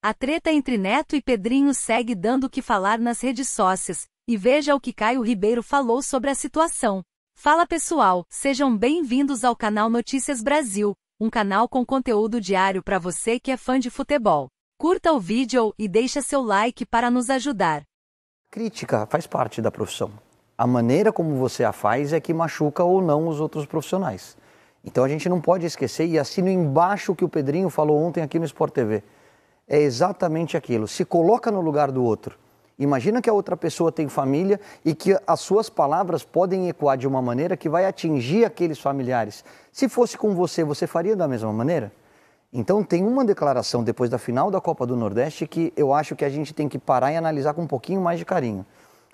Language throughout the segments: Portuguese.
A treta entre Neto e Pedrinho segue dando o que falar nas redes sócias, e veja o que Caio Ribeiro falou sobre a situação. Fala pessoal, sejam bem-vindos ao canal Notícias Brasil, um canal com conteúdo diário para você que é fã de futebol. Curta o vídeo e deixa seu like para nos ajudar. Crítica faz parte da profissão. A maneira como você a faz é que machuca ou não os outros profissionais. Então a gente não pode esquecer e assino embaixo o que o Pedrinho falou ontem aqui no Sport TV é exatamente aquilo. Se coloca no lugar do outro. Imagina que a outra pessoa tem família e que as suas palavras podem ecoar de uma maneira que vai atingir aqueles familiares. Se fosse com você, você faria da mesma maneira? Então tem uma declaração depois da final da Copa do Nordeste que eu acho que a gente tem que parar e analisar com um pouquinho mais de carinho.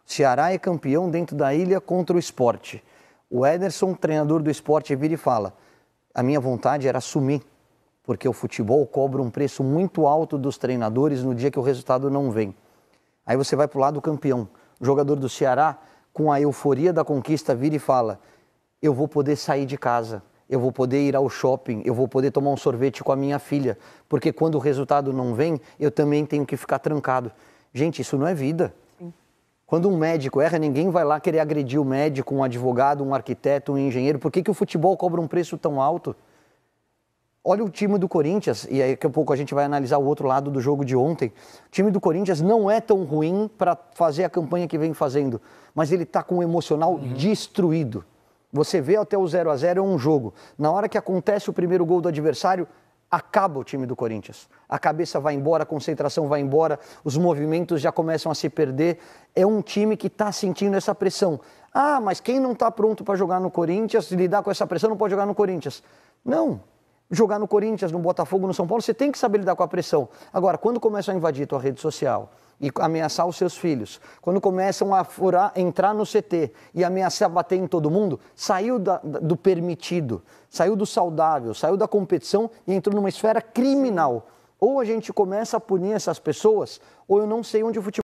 Ceará é campeão dentro da ilha contra o esporte. O Ederson, treinador do esporte, vira e fala: a minha vontade era sumir porque o futebol cobra um preço muito alto dos treinadores no dia que o resultado não vem. Aí você vai para o lado campeão. O jogador do Ceará, com a euforia da conquista, vira e fala: Eu vou poder sair de casa, eu vou poder ir ao shopping, eu vou poder tomar um sorvete com a minha filha, porque quando o resultado não vem, eu também tenho que ficar trancado. Gente, isso não é vida. Quando um médico erra, ninguém vai lá querer agredir o médico, um advogado, um arquiteto, um engenheiro. Por que, que o futebol cobra um preço tão alto? olha o time do Corinthians, e aí daqui a pouco a gente vai analisar o outro lado do jogo de ontem. O time do Corinthians não é tão ruim para fazer a campanha que vem fazendo, mas ele está com o emocional uhum. destruído. Você vê até o 0 a 0 é um jogo. Na hora que acontece o primeiro gol do adversário, acaba o time do Corinthians. A cabeça vai embora, a concentração vai embora, os movimentos já começam a se perder. É um time que está sentindo essa pressão. Ah, mas quem não está pronto para jogar no Corinthians, lidar com essa pressão, não pode jogar no Corinthians. Não, jogar no Corinthians, no Botafogo, no São Paulo, você tem que saber lidar com a pressão. Agora, quando começam a invadir tua rede social e ameaçar os seus filhos, quando começam a furar, entrar no CT e ameaçar bater em todo mundo, saiu da, do permitido, saiu do saudável, saiu da competição e entrou numa esfera criminal. Ou a gente começa a punir essas pessoas, ou eu não sei onde o futebol